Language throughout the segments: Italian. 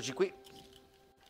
Eccoci qui,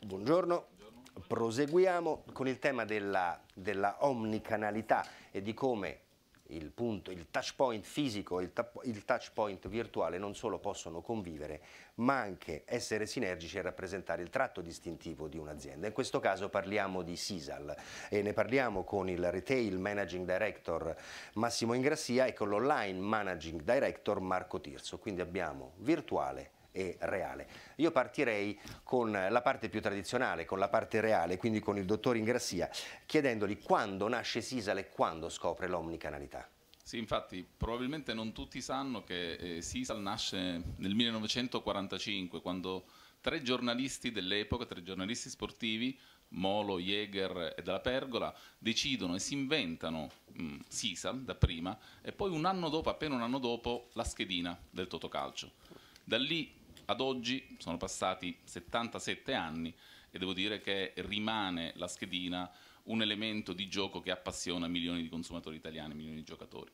buongiorno. buongiorno. Proseguiamo con il tema della, della, omnicanalità e di come il, punto, il touch point fisico e il, il touch point virtuale non solo possono convivere, ma anche essere sinergici e rappresentare il tratto distintivo di un'azienda. In questo caso parliamo di Sisal e ne parliamo con il Retail Managing Director Massimo Ingrassia e con l'Online Managing Director Marco Tirso. Quindi abbiamo virtuale, e reale. Io partirei con la parte più tradizionale, con la parte reale, quindi con il dottor Ingrassia, chiedendogli quando nasce Sisal e quando scopre l'omnicanalità. Sì, infatti, probabilmente non tutti sanno che eh, Sisal nasce nel 1945, quando tre giornalisti dell'epoca, tre giornalisti sportivi, Molo, Jäger e Dalla Pergola, decidono e si inventano mh, mm, Sisal da prima e poi un anno dopo, appena un anno dopo, la schedina del Totocalcio. Da lì ad oggi sono passati 77 anni e devo dire che rimane la schedina un elemento di gioco che appassiona milioni di consumatori italiani, milioni di giocatori.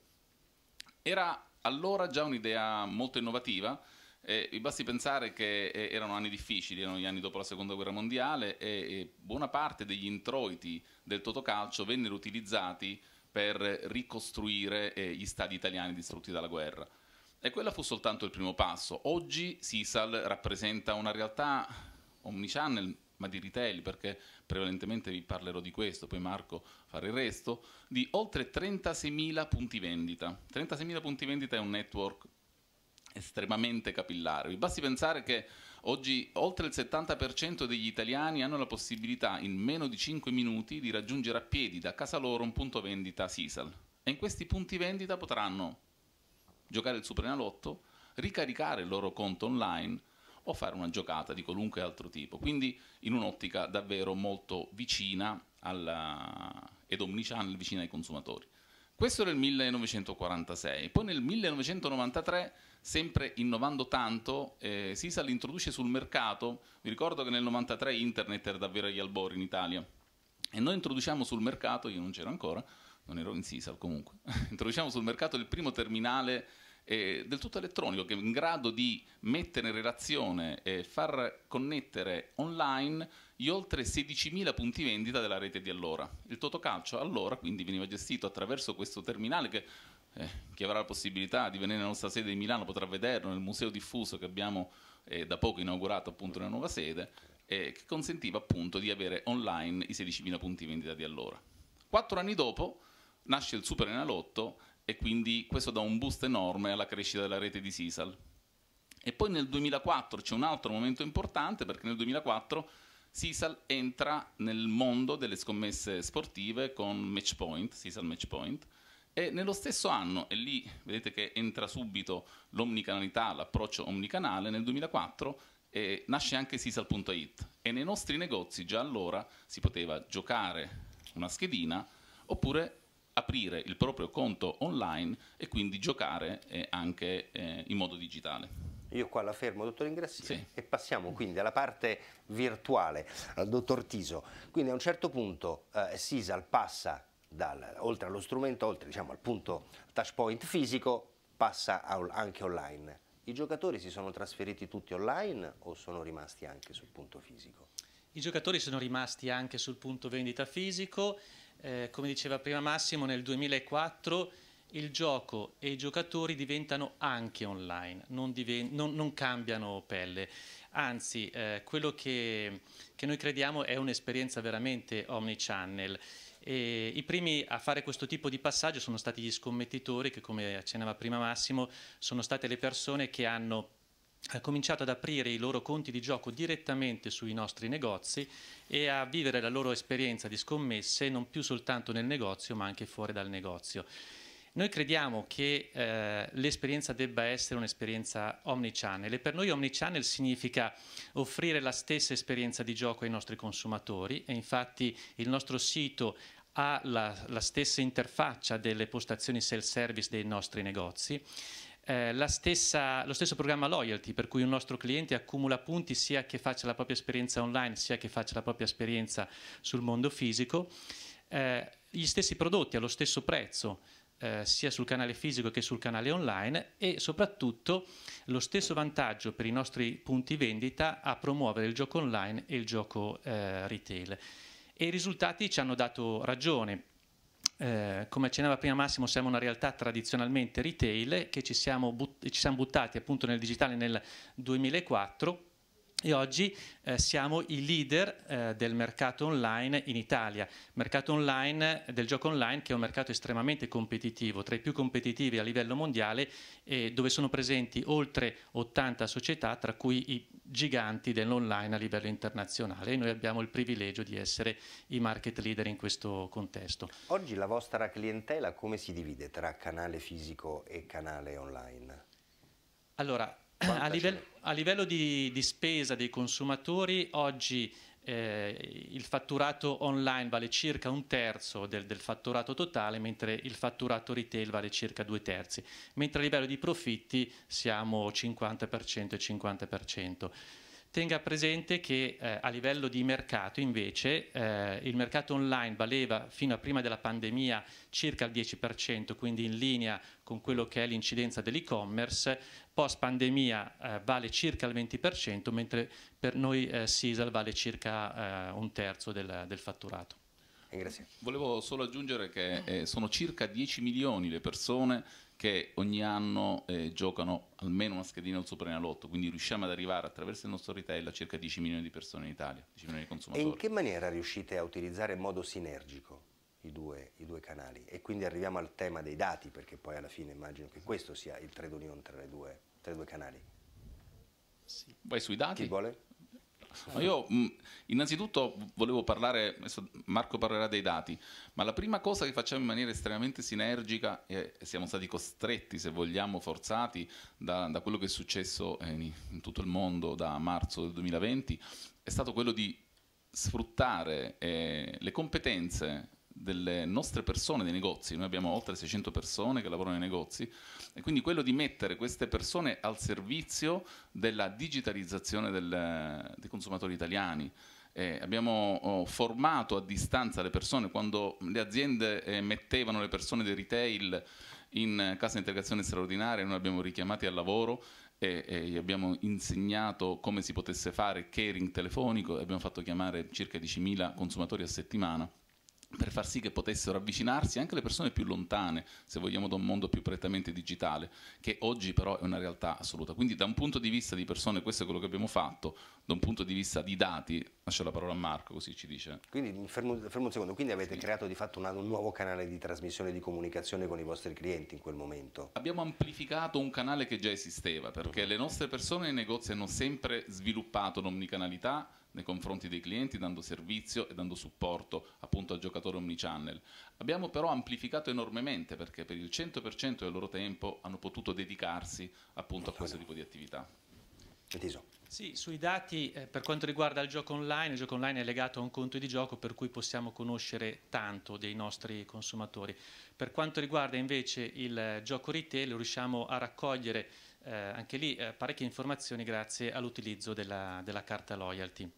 Era allora già un'idea molto innovativa, eh, basti pensare che eh, erano anni difficili, erano gli anni dopo la seconda guerra mondiale e, e buona parte degli introiti del Totocalcio vennero utilizzati per ricostruire eh, gli stadi italiani distrutti dalla guerra. E quello fu soltanto il primo passo. Oggi Sisal rappresenta una realtà omnichannel, ma di retail, perché prevalentemente vi parlerò di questo, poi Marco farà il resto, di oltre 36.000 punti vendita. 36.000 punti vendita è un network estremamente capillare. Vi basti pensare che oggi oltre il 70% degli italiani hanno la possibilità in meno di 5 minuti di raggiungere a piedi da casa loro un punto vendita Sisal. E in questi punti vendita potranno giocare il Supernalotto, ricaricare il loro conto online o fare una giocata di qualunque altro tipo. Quindi in un'ottica davvero molto vicina alla... ed omnichannel vicina ai consumatori. Questo era il 1946, poi nel 1993, sempre innovando tanto, eh, Sisal introduce sul mercato, vi ricordo che nel 1993 internet era davvero agli albori in Italia, e noi introduciamo sul mercato, io non c'ero ancora, non ero in Sisal comunque, introduciamo sul mercato il primo terminale eh, del tutto elettronico che è in grado di mettere in relazione e far connettere online gli oltre 16.000 punti vendita della rete di allora. Il Totocalcio allora quindi veniva gestito attraverso questo terminale che eh, chi avrà la possibilità di venire nella nostra sede di Milano potrà vederlo nel museo diffuso che abbiamo eh, da poco inaugurato appunto nella nuova sede eh, che consentiva appunto di avere online i 16.000 punti vendita di allora. Quattro anni dopo nasce il super enalotto e quindi questo dà un boost enorme alla crescita della rete di Sisal. E poi nel 2004 c'è un altro momento importante perché nel 2004 Sisal entra nel mondo delle scommesse sportive con Matchpoint, Sisal Matchpoint, e nello stesso anno, e lì vedete che entra subito l'omnicanalità, l'approccio omnicanale, nel 2004 eh, nasce anche sisal.it e nei nostri negozi già allora si poteva giocare una schedina oppure aprire il proprio conto online e quindi giocare eh, anche eh, in modo digitale. Io qua la fermo, dottor Ingrassi, sì. e passiamo quindi alla parte virtuale, al dottor Tiso. Quindi a un certo punto eh, Sisal passa dal, oltre allo strumento, oltre diciamo, al punto touch point fisico, passa anche online. I giocatori si sono trasferiti tutti online o sono rimasti anche sul punto fisico? I giocatori sono rimasti anche sul punto vendita fisico, eh, come diceva prima Massimo, nel 2004 il gioco e i giocatori diventano anche online, non, diven non, non cambiano pelle. Anzi, eh, quello che, che, noi crediamo è un'esperienza veramente omnichannel. E I primi a fare questo tipo di passaggio sono stati gli scommettitori che, come accennava prima Massimo, sono state le persone che hanno ha cominciato ad aprire i loro conti di gioco direttamente sui nostri negozi e a vivere la loro esperienza di scommesse non più soltanto nel negozio ma anche fuori dal negozio. Noi crediamo che eh, l'esperienza debba essere un'esperienza omnichannel e per noi omnichannel significa offrire la stessa esperienza di gioco ai nostri consumatori e infatti il nostro sito ha la, la stessa interfaccia delle postazioni self-service dei nostri negozi eh, stessa, lo stesso programma loyalty, per cui un nostro cliente accumula punti sia che faccia la propria esperienza online, sia che faccia la propria esperienza sul mondo fisico, eh, gli stessi prodotti allo stesso prezzo, eh, sia sul canale fisico che sul canale online e soprattutto lo stesso vantaggio per i nostri punti vendita a promuovere il gioco online e il gioco eh, retail. E i risultati ci hanno dato ragione eh, come accennava prima Massimo, siamo una realtà tradizionalmente retail che ci siamo, but ci siamo buttati appunto nel digitale nel 2004 e oggi eh, siamo i leader eh, del mercato online in Italia, mercato online del gioco online che è un mercato estremamente competitivo, tra i più competitivi a livello mondiale e dove sono presenti oltre 80 società tra cui i giganti dell'online a livello internazionale e noi abbiamo il privilegio di essere i market leader in questo contesto. Oggi la vostra clientela come si divide tra canale fisico e canale online? Allora, a livello, a livello, di, di spesa dei consumatori oggi eh, il fatturato online vale circa un terzo del, del, fatturato totale, mentre il fatturato retail vale circa due terzi, mentre a livello di profitti siamo 50% e 50% tenga presente che eh, a livello di mercato invece eh, il mercato online valeva fino a prima della pandemia circa il 10%, quindi in linea con quello che è l'incidenza dell'e-commerce, post pandemia eh, vale circa il 20%, mentre per noi eh, Sisal vale circa eh, un terzo del, del fatturato. Grazie. Volevo solo aggiungere che eh, sono circa 10 milioni le persone che ogni anno eh, giocano almeno una schedina al Superenalotto, quindi riusciamo ad arrivare attraverso il nostro retail a circa 10 milioni di persone in Italia, 10 milioni di consumatori. E in che maniera riuscite a utilizzare in modo sinergico i due, i due canali? E quindi arriviamo al tema dei dati, perché poi alla fine immagino che questo sia il trade union tra, due, tra i due canali. Sì. Vai sui dati. Chi vuole? No, io mm, innanzitutto volevo parlare, Marco parlerà dei dati, ma la prima cosa che facciamo in maniera estremamente sinergica e siamo stati costretti, se vogliamo, forzati da, da quello che è successo eh, in, in tutto il mondo da marzo del 2020, è stato quello di sfruttare eh, le competenze delle nostre persone dei negozi, noi abbiamo oltre 600 persone che lavorano nei negozi e quindi quello di mettere queste persone al servizio della digitalizzazione del, dei consumatori italiani. Eh, abbiamo oh, formato a distanza le persone quando le aziende eh, mettevano le persone dei retail in casa di integrazione straordinaria, noi abbiamo richiamati al lavoro e, e, gli abbiamo insegnato come si potesse fare caring telefonico abbiamo fatto chiamare circa 10.000 consumatori a settimana per far sì che potessero avvicinarsi anche le persone più lontane, se vogliamo, da un mondo più prettamente digitale, che oggi però è una realtà assoluta. Quindi da un punto di vista di persone questo è quello che abbiamo fatto, da un punto di vista di dati Lascio la parola a Marco, così ci dice. Quindi, fermo, fermo un secondo, quindi avete sì. creato di fatto una, un nuovo canale di trasmissione e di comunicazione con i vostri clienti in quel momento? Abbiamo amplificato un canale che già esisteva, perché uh mm. -huh. le nostre persone nei negozi hanno sempre sviluppato l'omnicanalità nei confronti dei clienti, dando servizio e dando supporto appunto al giocatore omnichannel. Abbiamo però amplificato enormemente, perché per il 100% del loro tempo hanno potuto dedicarsi appunto a questo tipo di attività. Gentiso. Sì, sui dati eh, per quanto riguarda il gioco online, il gioco online è legato a un conto di gioco per cui possiamo conoscere tanto dei nostri consumatori. Per quanto riguarda invece il eh, gioco retail riusciamo a raccogliere eh, anche lì eh, parecchie informazioni grazie all'utilizzo della, della carta loyalty.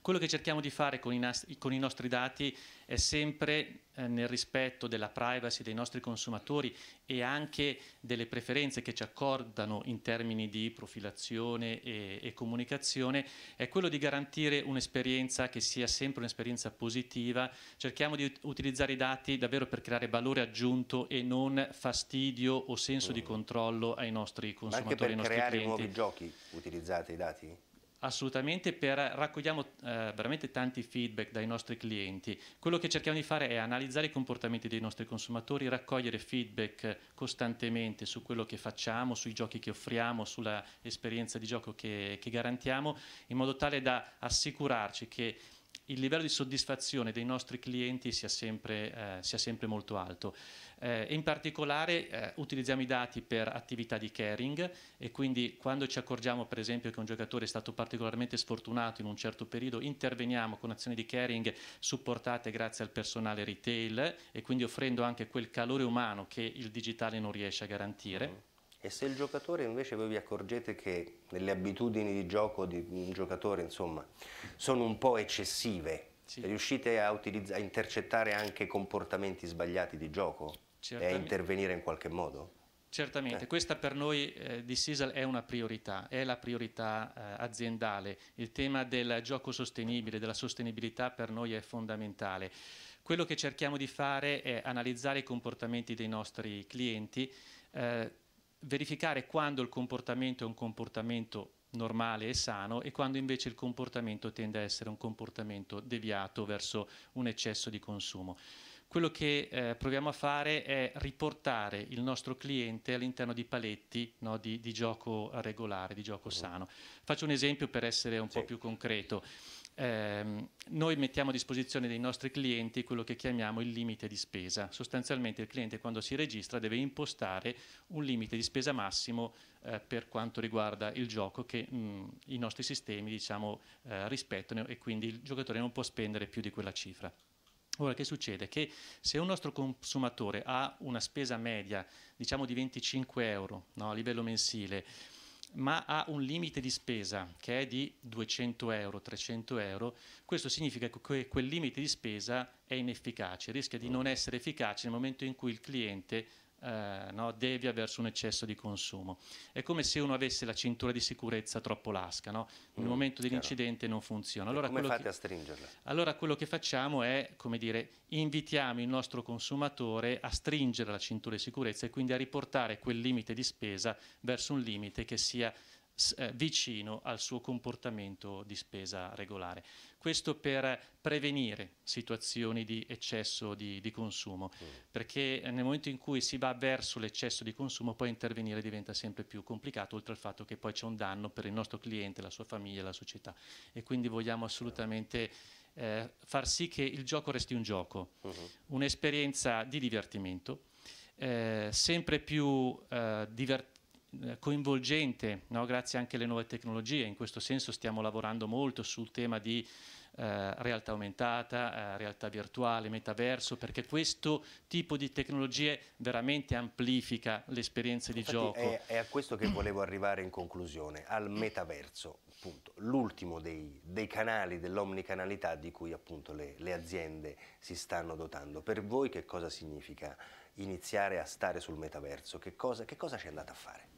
Quello che cerchiamo di fare con i, con i nostri dati è sempre eh, nel rispetto della privacy dei nostri consumatori e anche delle preferenze che ci accordano in termini di profilazione e, e comunicazione, è quello di garantire un'esperienza che sia sempre un'esperienza positiva. Cerchiamo di utilizzare i dati davvero per creare valore aggiunto e non fastidio o senso mm. di controllo ai nostri consumatori, ai nostri clienti. Anche per creare nuovi giochi utilizzate i dati? Assolutamente, per, raccogliamo eh, veramente tanti feedback dai nostri clienti. Quello che cerchiamo di fare è analizzare i comportamenti dei nostri consumatori, raccogliere feedback costantemente su quello che facciamo, sui giochi che offriamo, sulla esperienza di gioco che, che garantiamo, in modo tale da assicurarci che il livello di soddisfazione dei nostri clienti sia sempre, eh, sia sempre molto alto. Eh, in particolare eh, utilizziamo i dati per attività di caring e quindi quando ci accorgiamo per esempio che un giocatore è stato particolarmente sfortunato in un certo periodo interveniamo con azioni di caring supportate grazie al personale retail e quindi offrendo anche quel calore umano che il digitale non riesce a garantire. Mm-hmm. E se il giocatore invece voi vi accorgete che le abitudini di gioco di un giocatore insomma, sono un po' eccessive, sì. riuscite a, a, intercettare anche comportamenti sbagliati di gioco Certamente. e a intervenire in qualche modo? Certamente, eh. questa per noi eh, di Sisal è una priorità, è la priorità eh, aziendale. Il tema del gioco sostenibile, della sostenibilità per noi è fondamentale. Quello che cerchiamo di fare è analizzare i comportamenti dei nostri clienti, eh, verificare quando il comportamento è un comportamento normale e sano e quando invece il comportamento tende a essere un comportamento deviato verso un eccesso di consumo. Quello che eh, proviamo a fare è riportare il nostro cliente all'interno di paletti no, di, di, gioco regolare, di gioco mm. sano. Faccio un esempio per essere un sì. po' più concreto ehm, noi mettiamo a disposizione dei nostri clienti quello che chiamiamo il limite di spesa. Sostanzialmente il cliente quando si registra deve impostare un limite di spesa massimo eh, per quanto riguarda il gioco che mh, mm, i nostri sistemi diciamo, eh, rispettano e quindi il giocatore non può spendere più di quella cifra. Ora che succede? Che se un nostro consumatore ha una spesa media diciamo di 25 euro no, a livello mensile, ma ha un limite di spesa che è di 200 euro, 300 euro, questo significa che quel limite di spesa è inefficace, rischia di oh. non essere efficace nel momento in cui il cliente eh, no, devia verso un eccesso di consumo. È come se uno avesse la cintura di sicurezza troppo lasca, no? nel mm, momento dell'incidente non funziona. Allora, come fate che, a stringerla? Allora quello che facciamo è, come dire, invitiamo il nostro consumatore a stringere la cintura di sicurezza e quindi a riportare quel limite di spesa verso un limite che sia eh, vicino al suo comportamento di spesa regolare. Questo per prevenire situazioni di eccesso di, di consumo, mm. perché eh, nel momento in cui si va verso l'eccesso di consumo poi intervenire diventa sempre più complicato, oltre al fatto che poi c'è un danno per il nostro cliente, la sua famiglia, la società. E quindi vogliamo assolutamente... Eh, far sì che il gioco resti un gioco, uh mm-hmm. -huh. un'esperienza di divertimento, eh, sempre più eh, divertente eh, coinvolgente, no? grazie anche alle nuove tecnologie. In questo senso stiamo lavorando molto sul tema di eh, realtà aumentata, eh, realtà virtuale, metaverso, perché questo tipo di tecnologie veramente amplifica l'esperienza di gioco. È, è, a questo che volevo arrivare in conclusione, al metaverso, appunto, l'ultimo dei, dei, canali dell'omnicanalità di cui appunto le, le aziende si stanno dotando. Per voi che cosa significa iniziare a stare sul metaverso? Che cosa, che cosa ci andate a fare?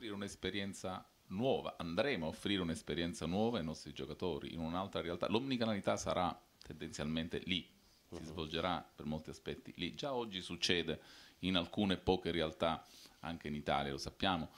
offrire un'esperienza nuova, andremo a offrire un'esperienza nuova ai nostri giocatori in un'altra realtà. L'omnicanalità sarà tendenzialmente lì, si mhm. svolgerà per molti aspetti lì. Già oggi succede in alcune poche realtà, anche in Italia lo sappiamo.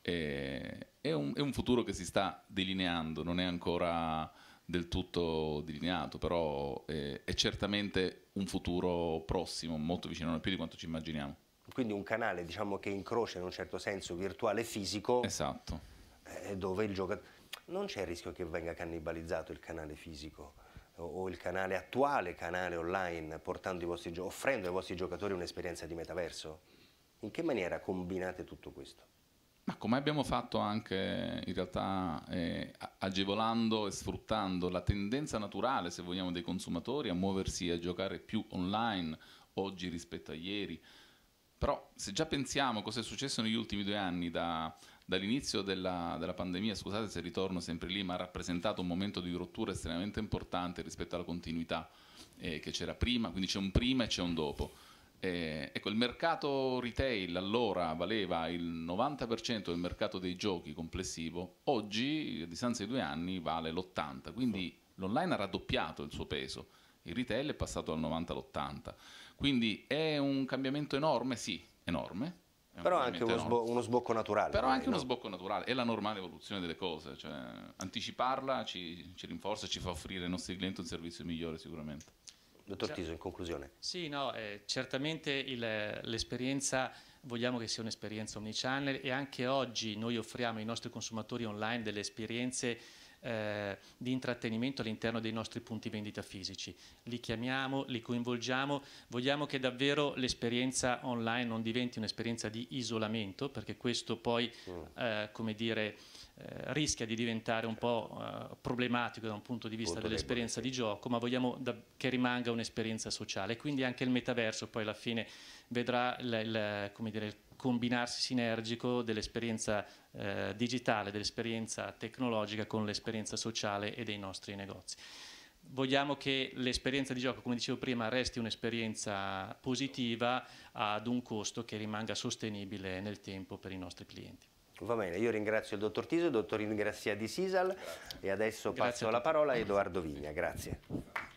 Eh, è, un, è un futuro che si sta delineando, non è ancora del tutto delineato, però è, eh, è certamente un futuro prossimo, molto vicino, non è più di quanto ci immaginiamo quindi un canale diciamo, che incrocia in un certo senso virtuale e fisico, esatto. eh, dove il giocatore... Non c'è il rischio che venga cannibalizzato il canale fisico o il canale attuale canale online vostri, offrendo ai vostri giocatori un'esperienza di metaverso? In che maniera combinate tutto questo? Ma come abbiamo fatto anche in realtà eh, agevolando e sfruttando la tendenza naturale, se vogliamo, dei consumatori a muoversi e a giocare più online oggi rispetto a ieri, però se già pensiamo cosa è successo negli ultimi due anni da, dall'inizio della, della, pandemia, scusate se ritorno sempre lì, ma ha rappresentato un momento di rottura estremamente importante rispetto alla continuità eh, che c'era prima, quindi c'è un prima e c'è un dopo. Eh, ecco, il mercato retail allora valeva il 90% del mercato dei giochi complessivo, oggi a distanza di due anni vale l'80%, quindi l'online ha raddoppiato il suo peso il retail è passato dal 90 all'80. Quindi è un cambiamento enorme, sì, enorme. Però anche uno, sbo- uno, sbocco naturale. Però anche no? uno sbocco naturale, è la normale evoluzione delle cose, cioè, anticiparla ci, ci rinforza, ci fa offrire ai nostri clienti un servizio migliore sicuramente. Dottor certo. Tiso, in conclusione. Sì, no, eh, certamente il, l'esperienza, vogliamo che sia un'esperienza omnichannel e anche oggi noi offriamo ai nostri consumatori online delle esperienze eh, di intrattenimento all'interno dei nostri punti vendita fisici. Li chiamiamo, li coinvolgiamo, vogliamo che davvero l'esperienza online non diventi un'esperienza di isolamento, perché questo poi, mm. eh, come dire, eh, rischia di diventare un po' eh, problematico da un punto di vista dell'esperienza di gioco, ma vogliamo da, che rimanga un'esperienza sociale. Quindi anche il metaverso poi alla fine vedrà il, il, dire, il combinarsi sinergico dell'esperienza eh, digitale, dell'esperienza tecnologica con l'esperienza sociale e dei nostri negozi. Vogliamo che l'esperienza di gioco, come dicevo prima, resti un'esperienza positiva ad un costo che rimanga sostenibile nel tempo per i nostri clienti. Va bene, io ringrazio il dottor Tiso, il dottor Ingrazia di Sisal e adesso grazie passo la parola a Edoardo Vigna, grazie.